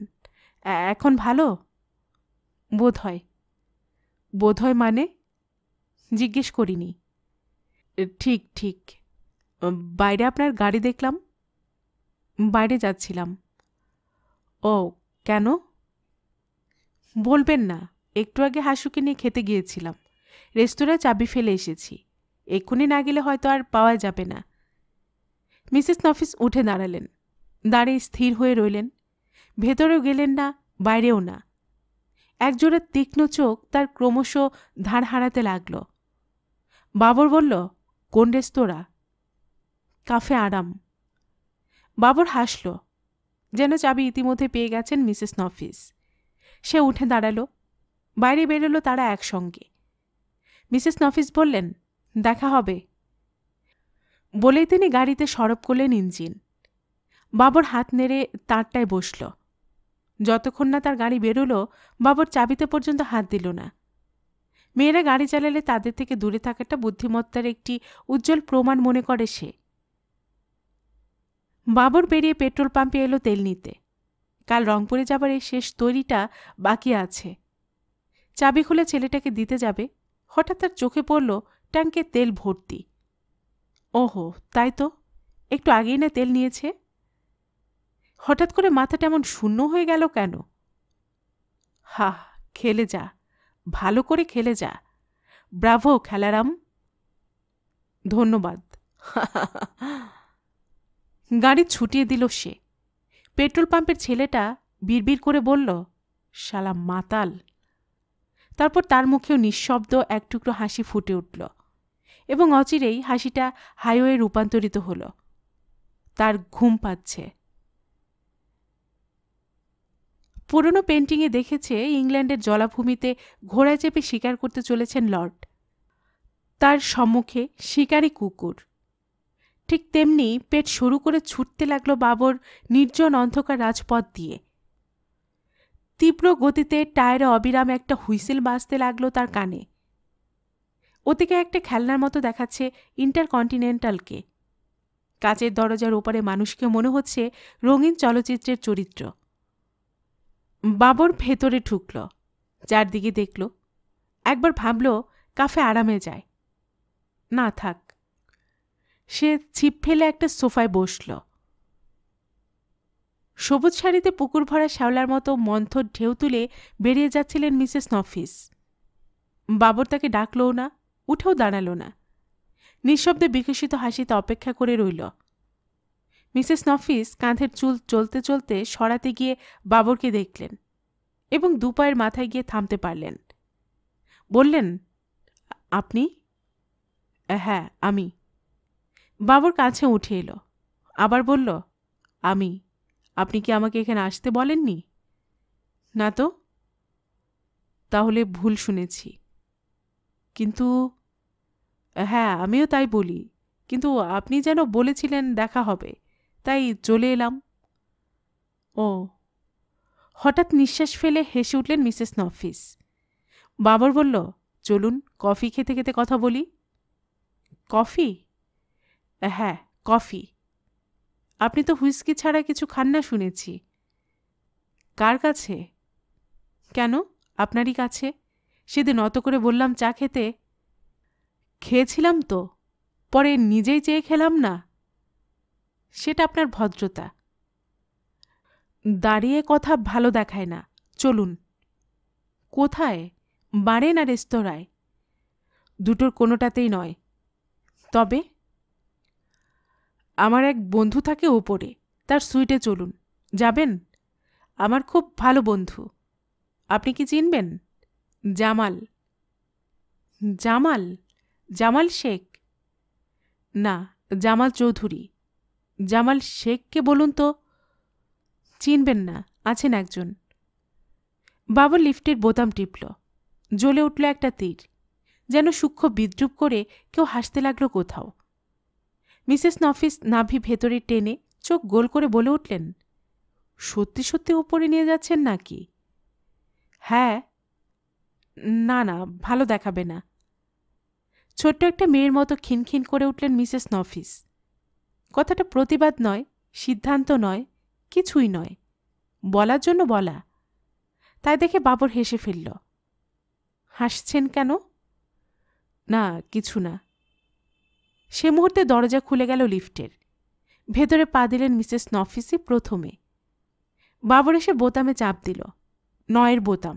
এখন ভালো বোধ হয় বোধ হয় মানে জিজ্ঞেস করিনি ঠিক ঠিক বাইরে আপনার গাড়ি দেখলাম বাইরে যাচ্ছিলাম ও কেন বলবেন না একটু আগে হাসুকে নিয়ে খেতে গিয়েছিলাম রেস্তোরাঁ চাবি ফেলে এসেছি এক্ষুনি না গেলে হয়তো আর পাওয়া যাবে না মিসেস নফিস উঠে দাঁড়ালেন দাঁড়িয়ে স্থির হয়ে রইলেন ভেতরেও গেলেন না বাইরেও না একজোড়া তীক্ষ্ণ চোখ তার ক্রমশ ধার হারাতে লাগল বাবর বলল কোন রেস্তোরাঁ কাফে আরাম বাবর হাসল যেন চাবি ইতিমধ্যে পেয়ে গেছেন মিসেস নফিস সে উঠে দাঁড়ালো বাইরে বেরোলো তারা একসঙ্গে মিসেস নফিস বললেন দেখা হবে বলেই তিনি গাড়িতে সরব করলেন ইঞ্জিন বাবর হাত নেড়ে তারটায় বসল যতক্ষণ না তার গাড়ি বেরোলো বাবর চাবিতে পর্যন্ত হাত দিল না মেয়েরা গাড়ি চালালে তাদের থেকে দূরে থাকাটা বুদ্ধিমত্তার একটি উজ্জ্বল প্রমাণ মনে করে সে বাবর বেরিয়ে পেট্রোল পাম্পে এলো তেল নিতে কাল রংপুরে যাবার এই শেষ তৈরিটা বাকি আছে চাবি খুলে ছেলেটাকে দিতে যাবে হঠাৎ তার চোখে পড়ল ট্যাঙ্কে তেল ভর্তি ওহো তাই তো একটু আগেই না তেল নিয়েছে হঠাৎ করে মাথাটা এমন শূন্য হয়ে গেল কেন হা খেলে যা ভালো করে খেলে যা ব্রাভো খেলারাম ধন্যবাদ গাড়ি ছুটিয়ে দিল সে পেট্রোল পাম্পের ছেলেটা বিড়বিড় করে বলল শালা মাতাল তারপর তার মুখেও নিঃশব্দ এক টুকরো হাসি ফুটে উঠল এবং অচিরেই হাসিটা হাইওয়ে রূপান্তরিত হলো তার ঘুম পাচ্ছে পুরনো পেন্টিংয়ে দেখেছে ইংল্যান্ডের জলাভূমিতে ঘোড়া চেপে শিকার করতে চলেছেন লর্ড তার সম্মুখে শিকারী কুকুর ঠিক তেমনি পেট শুরু করে ছুটতে লাগলো বাবর নির্জন অন্ধকার রাজপথ দিয়ে তীব্র গতিতে টায়ারে অবিরাম একটা হুইসেল বাজতে লাগলো তার কানে ওদিকে একটা খেলনার মতো দেখাচ্ছে ইন্টারকন্টিনেন্টালকে কাচের দরজার ওপারে মানুষকে মনে হচ্ছে রঙিন চলচ্চিত্রের চরিত্র বাবর ভেতরে ঢুকল চারদিকে দেখল একবার ভাবল কাফে আরামে যায় না থাক সে ছিপ ফেলে একটা সোফায় বসল সবুজ শাড়িতে পুকুর ভরা শ্যাওলার মতো মন্থর ঢেউ তুলে বেরিয়ে যাচ্ছিলেন মিসেস নফিস বাবর তাকে ডাকলও না উঠেও দাঁড়ালো না নিঃশব্দে বিকশিত হাসিতে অপেক্ষা করে রইল মিসেস নফিস কাঁধের চুল চলতে চলতে সরাতে গিয়ে বাবরকে দেখলেন এবং দুপায়ের মাথায় গিয়ে থামতে পারলেন বললেন আপনি হ্যাঁ আমি বাবর কাছে উঠে এলো আবার বলল আমি আপনি কি আমাকে এখানে আসতে বলেননি না তো তাহলে ভুল শুনেছি কিন্তু হ্যাঁ আমিও তাই বলি কিন্তু আপনি যেন বলেছিলেন দেখা হবে তাই চলে এলাম ও হঠাৎ নিঃশ্বাস ফেলে হেসে উঠলেন মিসেস নফিস বাবর বলল চলুন কফি খেতে খেতে কথা বলি কফি হ্যাঁ কফি আপনি তো হুইস্কি ছাড়া কিছু খান না শুনেছি কার কাছে কেন আপনারই কাছে সেদিন অত করে বললাম চা খেতে খেয়েছিলাম তো পরে নিজেই চেয়ে খেলাম না সেটা আপনার ভদ্রতা দাঁড়িয়ে কথা ভালো দেখায় না চলুন কোথায় বারে না রেস্তোরাঁয় দুটোর কোনোটাতেই নয় তবে আমার এক বন্ধু থাকে ওপরে তার সুইটে চলুন যাবেন আমার খুব ভালো বন্ধু আপনি কি চিনবেন জামাল জামাল জামাল শেখ না জামাল চৌধুরী জামাল শেখকে বলুন তো চিনবেন না আছেন একজন বাবুর লিফটের বোতাম টিপল জ্বলে উঠল একটা তীর যেন সূক্ষ্ম বিদ্রুপ করে কেউ হাসতে লাগলো কোথাও মিসেস নফিস নাভি ভেতরে টেনে চোখ গোল করে বলে উঠলেন সত্যি সত্যি উপরে নিয়ে যাচ্ছেন নাকি হ্যাঁ না না ভালো দেখাবে না ছোট্ট একটা মেয়ের মতো খিনখিন করে উঠলেন মিসেস নফিস কথাটা প্রতিবাদ নয় সিদ্ধান্ত নয় কিছুই নয় বলার জন্য বলা তাই দেখে বাবর হেসে ফেলল হাসছেন কেন না কিছু না সে মুহূর্তে দরজা খুলে গেল লিফটের ভেতরে পা দিলেন মিসেস নফিসি প্রথমে বাবর এসে বোতামে চাপ দিল নয়ের বোতাম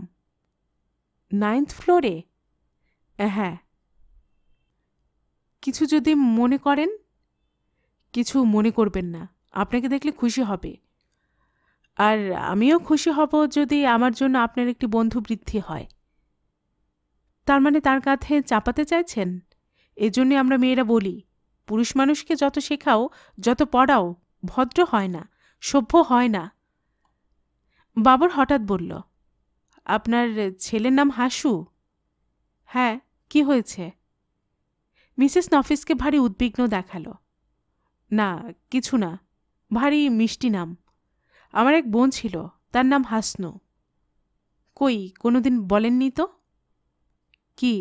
নাইন্থ ফ্লোরে হ্যাঁ কিছু যদি মনে করেন কিছু মনে করবেন না আপনাকে দেখলে খুশি হবে আর আমিও খুশি হব যদি আমার জন্য আপনার একটি বন্ধু বৃদ্ধি হয় তার মানে তার কাঁধে চাপাতে চাইছেন এজন্যে আমরা মেয়েরা বলি পুরুষ মানুষকে যত শেখাও যত পড়াও ভদ্র হয় না সভ্য হয় না বাবর হঠাৎ বলল আপনার ছেলের নাম হাসু হ্যাঁ কি হয়েছে মিসেস নফিসকে ভারী উদ্বিগ্ন দেখালো না কিছু না ভারী মিষ্টি নাম আমার এক বোন ছিল তার নাম হাসনু কই কোনো দিন বলেননি তো কি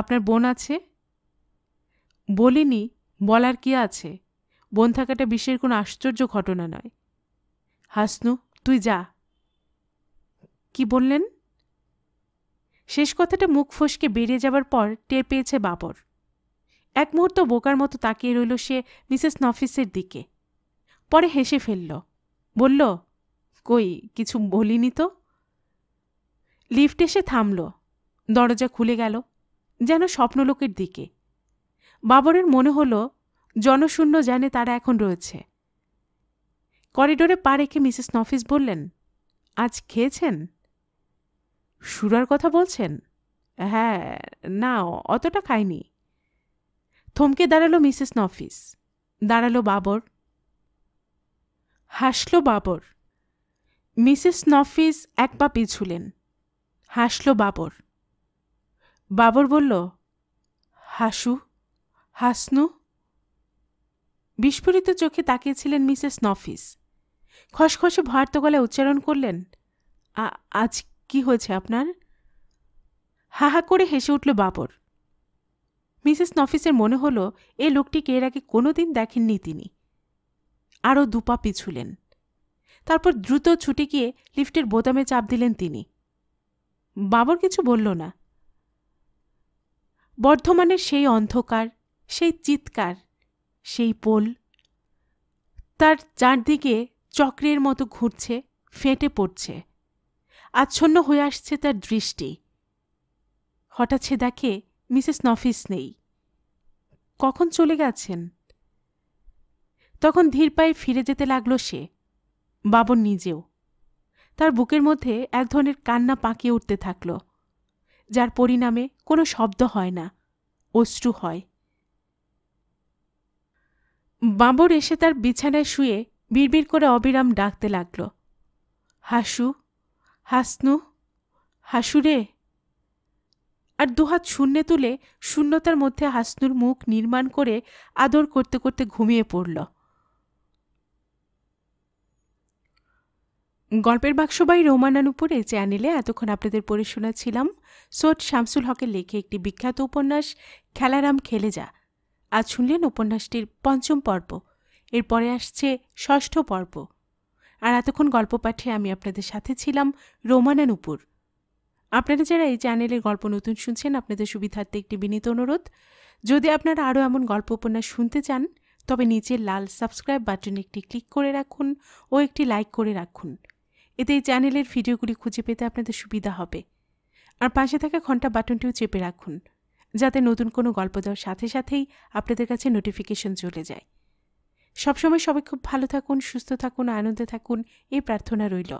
আপনার বোন আছে বলিনি বলার কি আছে বোন থাকাটা বিশ্বের কোনো আশ্চর্য ঘটনা নয় হাসনু তুই যা কি বললেন শেষ কথাটা মুখ ফসকে বেরিয়ে যাবার পর টের পেয়েছে বাবর এক মুহূর্ত বোকার মতো তাকিয়ে রইল সে মিসেস নফিসের দিকে পরে হেসে ফেলল বলল কই কিছু বলিনি তো লিফট এসে থামল দরজা খুলে গেল যেন স্বপ্নলোকের দিকে বাবরের মনে হল জনশূন্য জানে তারা এখন রয়েছে করিডোরে পা রেখে মিসেস নফিস বললেন আজ খেয়েছেন সুরার কথা বলছেন হ্যাঁ না অতটা খাইনি থমকে দাঁড়ালো মিসেস নফিস দাঁড়ালো বাবর হাসল বাবর মিসেস নফিস এক পা পিছুলেন হাসল বাবর বাবর বলল হাসু হাসনু বিস্ফোরিত চোখে তাকিয়েছিলেন মিসেস নফিস খসখসে ভয়ার্ত গলায় উচ্চারণ করলেন আজ কি হয়েছে আপনার হা হা করে হেসে উঠল বাবর মিসেস নফিসের মনে হলো এ লোকটিকে এর আগে দিন দেখেননি তিনি আরও দুপা পিছুলেন তারপর দ্রুত ছুটে গিয়ে লিফটের বোতামে চাপ দিলেন তিনি বাবর কিছু বলল না বর্ধমানের সেই অন্ধকার সেই চিৎকার সেই পোল তার চারদিকে চক্রের মতো ঘুরছে ফেটে পড়ছে আচ্ছন্ন হয়ে আসছে তার দৃষ্টি হঠাৎ সে দেখে মিসেস নফিস নেই কখন চলে গেছেন তখন ধীর পায়ে ফিরে যেতে লাগলো সে বাবন নিজেও তার বুকের মধ্যে এক ধরনের কান্না পাকিয়ে উঠতে থাকল যার পরিণামে কোনো শব্দ হয় না অশ্রু হয় বাবর এসে তার বিছানায় শুয়ে বিড়বিড় করে অবিরাম ডাকতে লাগল হাসু হাসনু হাসুরে আর দুহাত শূন্যে তুলে শূন্যতার মধ্যে হাসনুর মুখ নির্মাণ করে আদর করতে করতে ঘুমিয়ে পড়ল গল্পের বাক্স বাই রোমানান উপরে চ্যানেলে এতক্ষণ আপনাদের পড়ে শোনাচ্ছিলাম সোট শামসুল হকের লেখে একটি বিখ্যাত উপন্যাস খেলারাম খেলে যা আজ শুনলেন উপন্যাসটির পঞ্চম পর্ব এরপরে আসছে ষষ্ঠ পর্ব আর এতক্ষণ গল্প পাঠে আমি আপনাদের সাথে ছিলাম রোমানান উপর আপনারা যারা এই চ্যানেলের গল্প নতুন শুনছেন আপনাদের সুবিধার্থে একটি বিনীত অনুরোধ যদি আপনারা আরও এমন গল্প উপন্যাস শুনতে চান তবে নিচে লাল সাবস্ক্রাইব বাটনে একটি ক্লিক করে রাখুন ও একটি লাইক করে রাখুন এতে এই চ্যানেলের ভিডিওগুলি খুঁজে পেতে আপনাদের সুবিধা হবে আর পাশে থাকা ঘন্টা বাটনটিও চেপে রাখুন যাতে নতুন কোনো গল্প দেওয়ার সাথে সাথেই আপনাদের কাছে নোটিফিকেশন চলে যায় সবসময় সবাই খুব ভালো থাকুন সুস্থ থাকুন আনন্দে থাকুন এই প্রার্থনা রইল